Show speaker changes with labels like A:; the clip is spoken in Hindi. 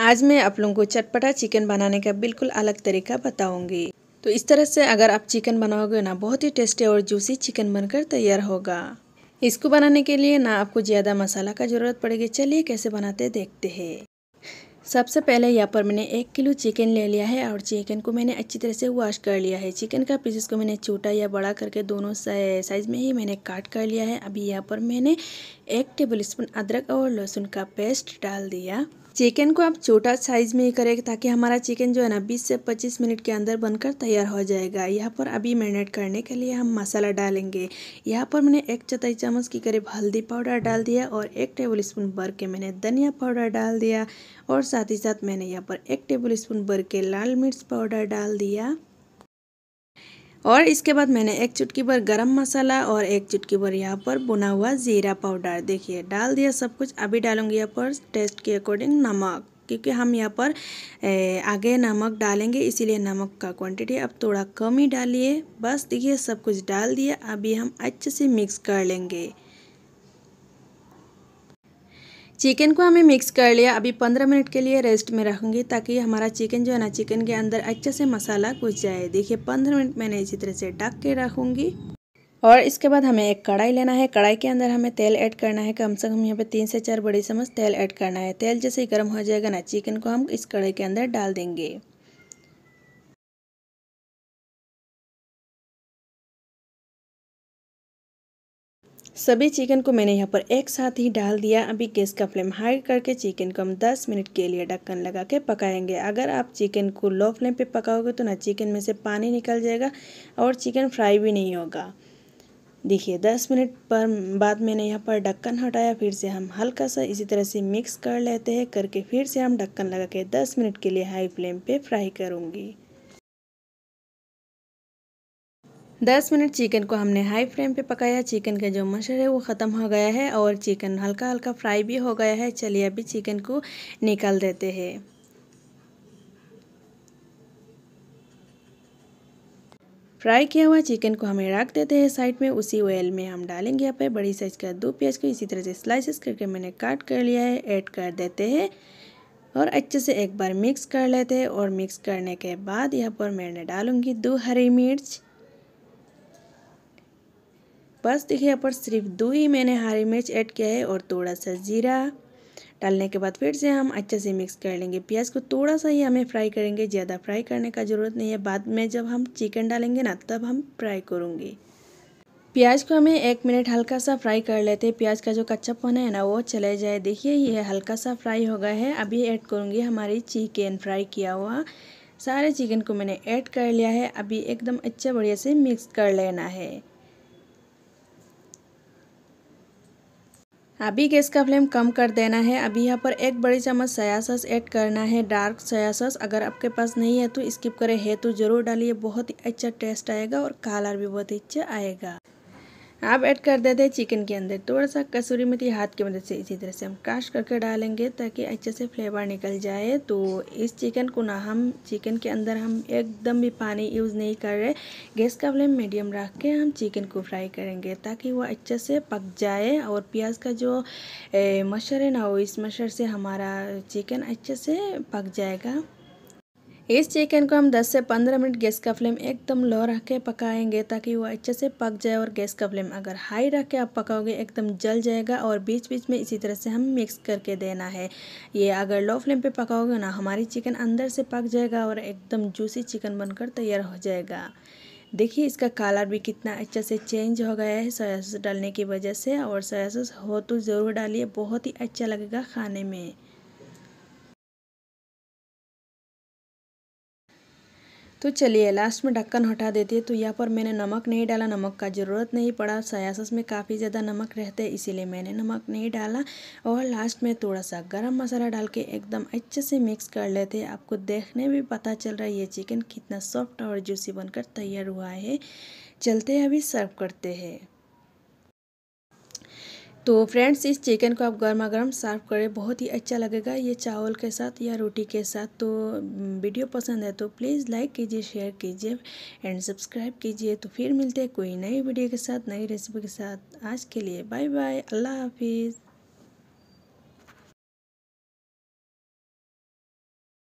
A: आज मैं आप लोगों को चटपटा चिकन बनाने का बिल्कुल अलग तरीका बताऊंगी तो इस तरह से अगर आप चिकन बनाओगे ना बहुत ही टेस्टी और जूसी चिकन बनकर तैयार होगा इसको बनाने के लिए ना आपको ज़्यादा मसाला का ज़रूरत पड़ेगी चलिए कैसे बनाते देखते हैं सबसे पहले यहाँ पर मैंने एक किलो चिकन ले लिया है और चिकन को मैंने अच्छी तरह से वॉश कर लिया है चिकन का पीसेस को मैंने छोटा या बड़ा करके दोनों साइज़ में ही मैंने काट कर लिया है अभी यहाँ पर मैंने एक टेबल स्पून अदरक और लहसुन का पेस्ट डाल दिया चिकन को आप छोटा साइज़ में ही करें ताकि हमारा चिकन जो है ना 20 से 25 मिनट के अंदर बनकर तैयार हो जाएगा यहाँ पर अभी मैरिनेट करने के लिए हम मसाला डालेंगे यहाँ पर मैंने एक चौथाई चम्मच के करीब हल्दी पाउडर डाल दिया और एक टेबल स्पून भर के मैंने धनिया पाउडर डाल दिया और साथ ही साथ मैंने यहाँ पर एक टेबल स्पून भर के लाल मिर्च पाउडर डाल दिया और इसके बाद मैंने एक चुटकी भर गरम मसाला और एक चुटकी भर यहाँ पर बुना हुआ ज़ीरा पाउडर देखिए डाल दिया सब कुछ अभी डालूंगी यहाँ पर टेस्ट के अकॉर्डिंग नमक क्योंकि हम यहाँ पर आगे नमक डालेंगे इसीलिए नमक का क्वांटिटी अब थोड़ा कम ही डालिए बस देखिए सब कुछ डाल दिया अभी हम अच्छे से मिक्स कर लेंगे चिकन को हमें मिक्स कर लिया अभी पंद्रह मिनट के लिए रेस्ट में रखूंगी ताकि हमारा चिकन जो है ना चिकन के अंदर अच्छे से मसाला घुस जाए देखिए पंद्रह मिनट मैंने इसी तरह से ढक के रखूँगी और इसके बाद हमें एक कढ़ाई लेना है कढ़ाई के अंदर हमें तेल ऐड करना है कम से कम यहाँ पे तीन से चार बड़ी चम्मच तेल ऐड करना है तेल जैसे ही गर्म हो जाएगा ना चिकन को हम इस कढ़ाई के अंदर डाल देंगे सभी चिकन को मैंने यहाँ पर एक साथ ही डाल दिया अभी गैस का फ्लेम हाई करके चिकन को हम 10 मिनट के लिए ढक्कन लगा के पकाएंगे अगर आप चिकन को लो फ्लेम पे पकाओगे तो ना चिकन में से पानी निकल जाएगा और चिकन फ्राई भी नहीं होगा देखिए 10 मिनट पर बाद मैंने यहाँ पर ढक्कन हटाया फिर से हम हल्का सा इसी तरह से मिक्स कर लेते हैं करके फिर से हम ढक्कन लगा के दस मिनट के लिए हाई फ्लेम पर फ्राई करूँगी 10 मिनट चिकन को हमने हाई फ्लेम पे पकाया चिकन का जो मशर है वो ख़त्म हो गया है और चिकन हल्का हल्का फ्राई भी हो गया है चलिए अभी चिकन को निकाल देते हैं फ्राई किया हुआ चिकन को हमें रख देते हैं साइड में उसी ऑयल में हम डालेंगे यहाँ पे बड़ी साइज़ का दो प्याज को इसी तरह से स्लाइसेस करके मैंने काट कर लिया है ऐड कर देते हैं और अच्छे से एक बार मिक्स कर लेते हैं और मिक्स करने के बाद यहाँ पर मैंने डालूंगी दो हरी मिर्च बस देखिए यहाँ पर सिर्फ दो ही मैंने हरी मिर्च ऐड किया है और थोड़ा सा ज़ीरा डालने के बाद फिर से हम अच्छे से मिक्स कर लेंगे प्याज को थोड़ा सा ही हमें फ्राई करेंगे ज़्यादा फ्राई करने का ज़रूरत नहीं है बाद में जब हम चिकन डालेंगे ना तब हम फ्राई करूँगी प्याज को हमें एक मिनट हल्का सा फ्राई कर लेते हैं प्याज का जो कच्चापन है ना वो चले जाए देखिए ये हल्का सा फ्राई हो गया है अभी ऐड करूँगी हमारी चिकन फ्राई किया हुआ सारे चिकन को मैंने ऐड कर लिया है अभी एकदम अच्छा बढ़िया से मिक्स कर लेना है अभी गैस का फ्लेम कम कर देना है अभी यहाँ पर एक बड़ी चम्मच सया सस ऐड करना है डार्क सया सस अगर आपके पास नहीं है तो स्किप करें है तो ज़रूर डालिए बहुत ही अच्छा टेस्ट आएगा और कलर भी बहुत ही अच्छा आएगा अब ऐड कर देते हैं चिकन के अंदर थोड़ा सा कसूरी मेथी हाथ की मदद से इसी तरह से हम काश करके डालेंगे ताकि अच्छे से फ्लेवर निकल जाए तो इस चिकन को ना हम चिकन के अंदर हम एकदम भी पानी यूज़ नहीं कर रहे गैस का फ्लेम मीडियम रख के हम चिकन को फ्राई करेंगे ताकि वो अच्छे से पक जाए और प्याज का जो मच्छर है ना वो इस मच्छर से हमारा चिकन अच्छे से पक जाएगा इस चिकन को हम 10 से 15 मिनट गैस का फ्लेम एकदम लो रख के पकाएंगे ताकि वो अच्छे से पक जाए और गैस का फ्लेम अगर हाई रख के आप पकाओगे एकदम जल जाएगा और बीच बीच में इसी तरह से हम मिक्स करके देना है ये अगर लो फ्लेम पे पकाओगे ना हमारी चिकन अंदर से पक जाएगा और एकदम जूसी चिकन बनकर तैयार हो जाएगा देखिए इसका कलर भी कितना अच्छे से चेंज हो गया है सोया सॉस डालने की वजह से और सोया सॉस हो तो ज़रूर डालिए बहुत ही अच्छा लगेगा खाने में तो चलिए लास्ट में ढक्कन हटा देते तो यहाँ पर मैंने नमक नहीं डाला नमक का ज़रूरत नहीं पड़ा सयासस में काफ़ी ज़्यादा नमक रहते इसीलिए मैंने नमक नहीं डाला और लास्ट में थोड़ा सा गर्म मसाला डाल के एकदम अच्छे से मिक्स कर लेते हैं आपको देखने में पता चल रहा है ये चिकन कितना सॉफ्ट और जूसी बनकर तैयार हुआ है चलते अभी सर्व करते हैं तो फ्रेंड्स इस चिकन को आप गर्मा गर्म सर्व करें बहुत ही अच्छा लगेगा ये चावल के साथ या रोटी के साथ तो वीडियो पसंद है तो प्लीज़ लाइक कीजिए शेयर कीजिए एंड सब्सक्राइब कीजिए तो फिर मिलते हैं कोई नई वीडियो के साथ नई रेसिपी के साथ आज के लिए बाय बाय अल्लाह हाफिज़